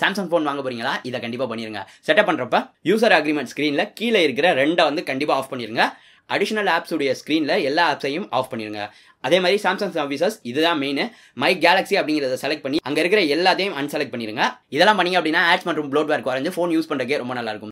Samsung phone வாங்க போறீங்களா இதை கண்டிப்பாக பண்ணிருங்க செட்டப் பண்ணுறப்ப யூசர் அக்ரிமெண்ட் ஸ்க்ரீனில் கீழே இருக்கிற ரெண்டை வந்து கண்டிப்பாக ஆஃப் பண்ணிருங்க அடிஷனல் ஆப்ஸுடைய ஸ்க்ரீனில் எல்லா ஆப்ஸையும் ஆஃப் பண்ணிடுங்க அதே மாதிரி சாம்சங் சர்வீசஸ் இதுதான் மெயின் மை கேலக்ஸி அப்படிங்கிறத செலக்ட் பண்ணி அங்கே இருக்கிற எல்லாத்தையும் அன்செலக்ட் பண்ணிடுங்க இதெல்லாம் பண்ணி அப்படின்னா ஆட்ஸ் மற்றும் ப்ளோட்வேர் வரைஞ்சு ஃபோன் யூஸ் பண்ணுறக்கே ரொம்ப நல்லாயிருக்கும்